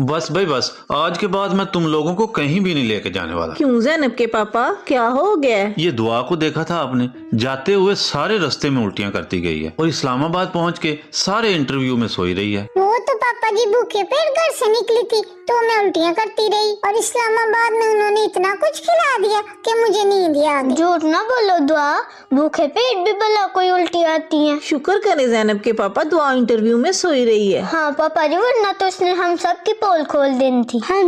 बस भाई बस आज के बाद मैं तुम लोगों को कहीं भी नहीं लेके जाने वाला क्यों जैनब के पापा क्या हो गया ये दुआ को देखा था आपने जाते हुए सारे रस्ते में उल्टियाँ करती गई है और इस्लामाबाद पहुँच के सारे इंटरव्यू में सोई रही है वो तो पापा जी भूखे पेट घर से निकली थी तो मैं उल्टियाँ करती रही और इस्लामाबाद में उन्होंने इतना कुछ खिला दिया की मुझे नींद आ गई झूठ ना बोलो दुआ भूखे पेट भी बोला कोई रहती हैं शुक्र करें जैनब के पापा दुआ इंटरव्यू में सोई रही है हाँ पापा जी वरना तो उसने हम सब की पोल खोल देनी थी हाँ